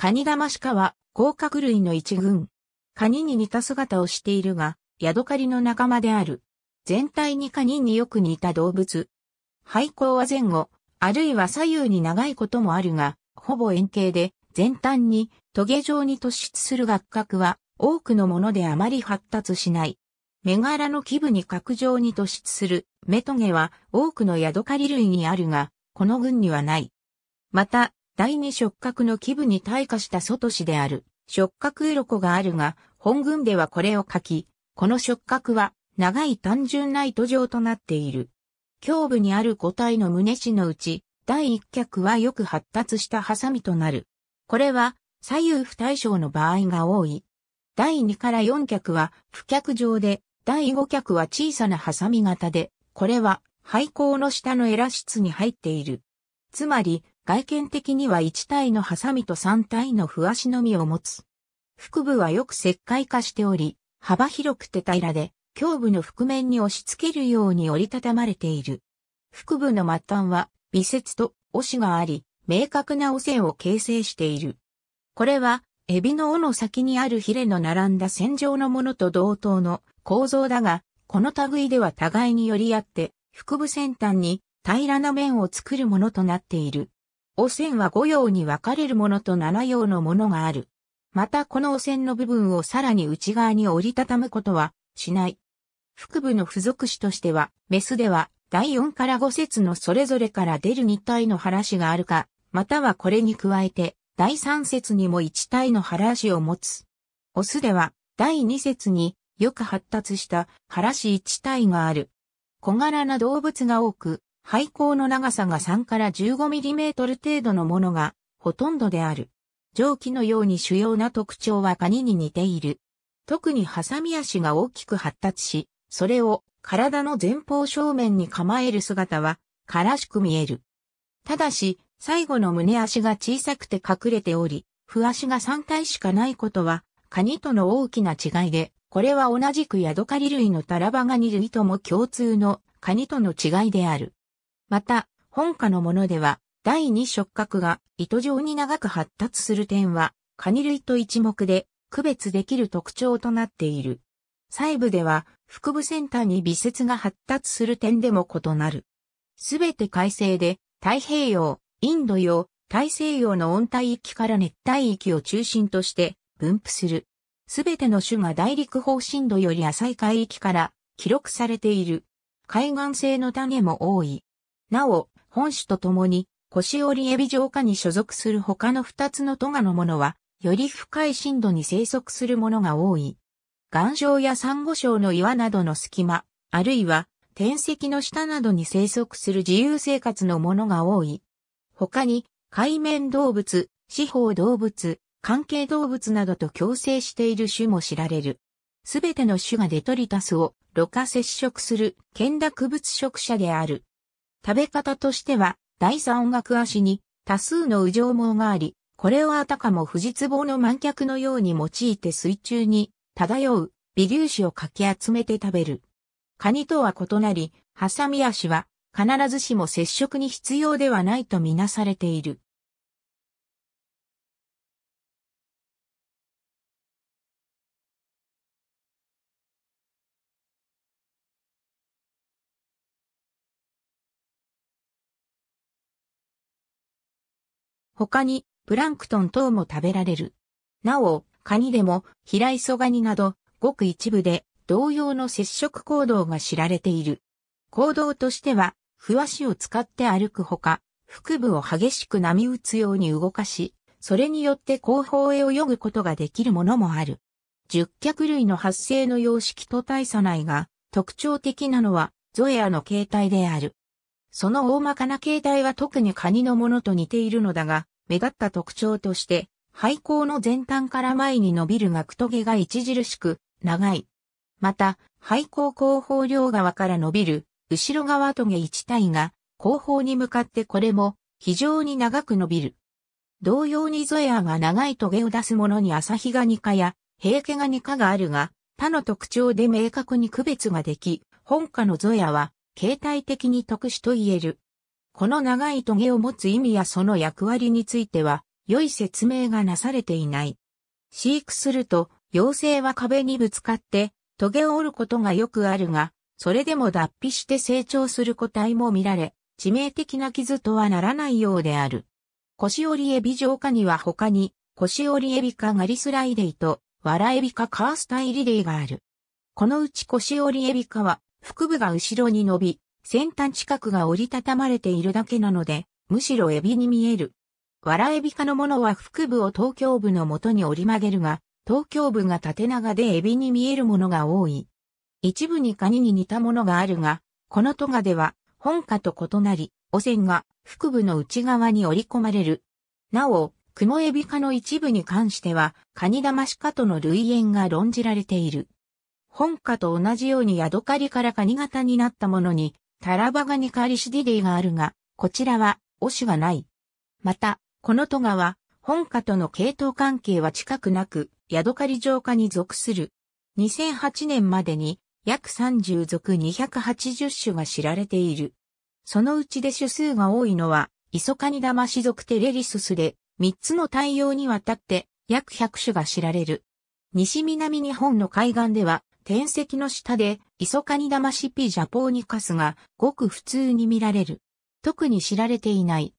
カニダマシカは、甲殻類の一群。カニに似た姿をしているが、ヤドカリの仲間である。全体にカニによく似た動物。背光は前後、あるいは左右に長いこともあるが、ほぼ円形で、全端に、トゲ状に突出する学角は、多くのものであまり発達しない。目柄の基部に角状に突出する、目トゲは、多くのヤドカリ類にあるが、この群にはない。また、第二触覚の基部に退化した外子である、触覚鱗があるが、本群ではこれを書き、この触覚は、長い単純な糸状となっている。胸部にある個体の胸子のうち、第一脚はよく発達したハサミとなる。これは、左右不対称の場合が多い。第2から4脚は不脚状で、第5脚は小さなハサミ型で、これは、廃校の下のエラ室に入っている。つまり、外見的には1体のハサミと3体のわしのみを持つ。腹部はよく石灰化しており、幅広くて平らで、胸部の覆面に押し付けるように折りたたまれている。腹部の末端は、微節と押しがあり、明確な汚染を形成している。これは、エビの尾の先にあるヒレの並んだ線状のものと同等の構造だが、この類では互いにより合って、腹部先端に平らな面を作るものとなっている。汚染は5用に分かれるものと7用のものがある。またこの汚染の部分をさらに内側に折りたたむことはしない。腹部の付属種としては、メスでは第4から5節のそれぞれから出る2体の腹足があるか、またはこれに加えて第3節にも1体の腹足を持つ。オスでは第2節によく発達した腹足1体がある。小柄な動物が多く、廃校の長さが3から 15mm 程度のものがほとんどである。蒸気のように主要な特徴はカニに似ている。特にハサミ足が大きく発達し、それを体の前方正面に構える姿は、からしく見える。ただし、最後の胸足が小さくて隠れており、不足が3体しかないことは、カニとの大きな違いで、これは同じくヤドカリ類のタラバガニ類とも共通のカニとの違いである。また、本科のものでは、第二触覚が糸状に長く発達する点は、カニ類と一目で区別できる特徴となっている。細部では、腹部センターに微節が発達する点でも異なる。すべて海星で、太平洋、インド洋、大西洋の温帯域から熱帯域を中心として分布する。すべての種が大陸方深度より浅い海域から記録されている。海岸性の種も多い。なお、本種と共に、腰折エビ城下に所属する他の二つのトガのものは、より深い深度に生息するものが多い。岩礁や珊瑚礁の岩などの隙間、あるいは天石の下などに生息する自由生活のものが多い。他に、海面動物、四方動物、関係動物などと共生している種も知られる。すべての種がデトリタスを、露過接触する、剣濁物食者である。食べ方としては、第三楽足に多数の羽上毛があり、これをあたかも富士壺の満脚のように用いて水中に漂う微粒子をかき集めて食べる。カニとは異なり、ハサミ足は必ずしも接触に必要ではないとみなされている。他に、プランクトン等も食べられる。なお、カニでも、ヒライソガニなど、ごく一部で、同様の接触行動が知られている。行動としては、わしを使って歩くほか、腹部を激しく波打つように動かし、それによって後方へ泳ぐことができるものもある。十脚類の発生の様式と大差ないが、特徴的なのは、ゾエアの形態である。その大まかな形態は特にカニのものと似ているのだが、目立った特徴として、廃校の前端から前に伸びる額トゲが著しく長い。また、廃校後方両側から伸びる後ろ側トゲ一体が後方に向かってこれも非常に長く伸びる。同様にゾエアが長いトゲを出すものに朝日ガニ科や平家ガニ科があるが、他の特徴で明確に区別ができ、本科のゾエアは形態的に特殊と言える。この長いトゲを持つ意味やその役割については、良い説明がなされていない。飼育すると、妖精は壁にぶつかって、トゲを折ることがよくあるが、それでも脱皮して成長する個体も見られ、致命的な傷とはならないようである。腰折りエビ上化には他に、腰折りエビ科ガリスライデイと、ワラエビ科カースタイリデイがある。このうち腰折りエビ科は、腹部が後ろに伸び、先端近くが折りたたまれているだけなので、むしろエビに見える。わらエビ科のものは腹部を東京部の元に折り曲げるが、東京部が縦長でエビに見えるものが多い。一部にカニに似たものがあるが、このトガでは本科と異なり、汚染が腹部の内側に折り込まれる。なお、クモエビ科の一部に関しては、カニマシカとの類縁が論じられている。本科と同じようにヤドカリからカニ型になったものに、タラバガニカリシディディがあるが、こちらは、オシはない。また、このトガは、本家との系統関係は近くなく、ヤドカリ城下に属する。2008年までに、約30属280種が知られている。そのうちで種数が多いのは、イソカニダマシ属テレリススで、3つの対応にわたって、約100種が知られる。西南日本の海岸では、天石の下で、イソカニダマシピジャポーニカスが、ごく普通に見られる。特に知られていない。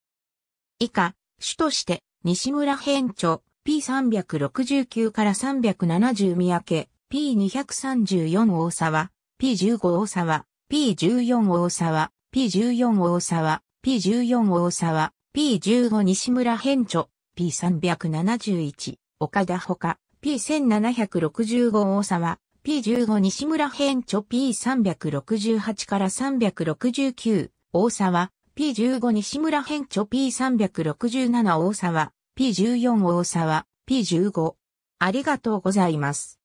以下、主として、西村編著 P369 から370三宅、P234 大沢、P15 大沢、P14 大沢、P14 大沢、P14 大沢、P15 西村編著 P371、岡田ほか、P1765 大沢、P15 西村編著 P368 から369大沢 P15 西村編著 P367 大沢 P14 大沢 P15 ありがとうございます。